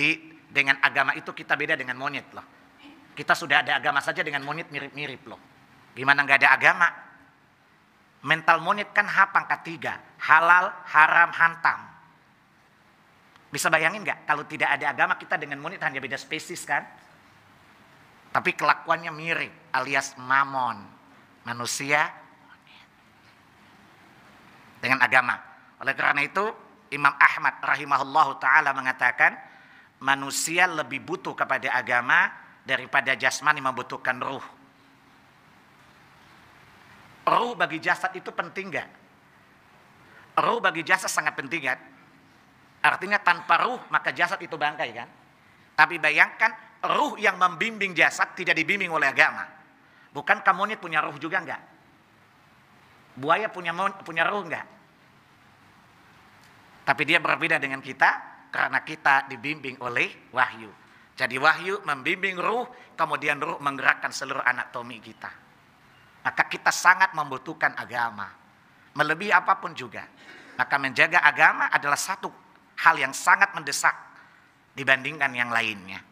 Jadi dengan agama itu kita beda dengan monyet loh. Kita sudah ada agama saja dengan monyet mirip-mirip loh. Gimana nggak ada agama? Mental monyet kan hafal pangkat Halal, haram, hantam. Bisa bayangin nggak kalau tidak ada agama kita dengan monyet hanya beda spesies kan? Tapi kelakuannya mirip alias mamon. Manusia dengan agama. Oleh karena itu Imam Ahmad rahimahullahu taala mengatakan manusia lebih butuh kepada agama daripada jasmani membutuhkan ruh. Ruh bagi jasad itu penting gak? Ruh bagi jasad sangat penting kan? Artinya tanpa ruh maka jasad itu bangkai kan? Tapi bayangkan ruh yang membimbing jasad tidak dibimbing oleh agama. Bukan kamu ini punya ruh juga enggak? Buaya punya punya ruh enggak? Tapi dia berbeda dengan kita, karena kita dibimbing oleh wahyu. Jadi wahyu membimbing ruh, kemudian ruh menggerakkan seluruh anatomi kita. Maka kita sangat membutuhkan agama. Melebihi apapun juga. Maka menjaga agama adalah satu hal yang sangat mendesak dibandingkan yang lainnya.